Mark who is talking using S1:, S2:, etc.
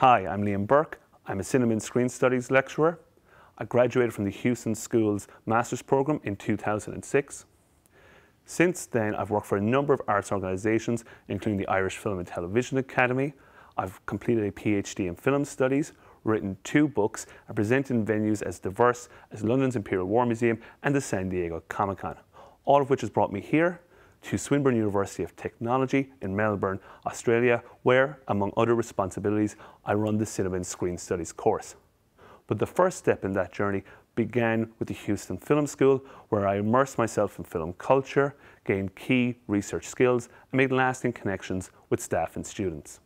S1: Hi, I'm Liam Burke. I'm a Cinema and Screen Studies lecturer. I graduated from the Houston School's Master's Program in 2006. Since then, I've worked for a number of arts organisations, including the Irish Film and Television Academy. I've completed a PhD in Film Studies, written two books, and presented in venues as diverse as London's Imperial War Museum and the San Diego Comic Con, all of which has brought me here to Swinburne University of Technology in Melbourne, Australia, where, among other responsibilities, I run the Cinema and Screen Studies course. But the first step in that journey began with the Houston Film School, where I immersed myself in film culture, gained key research skills, and made lasting connections with staff and students.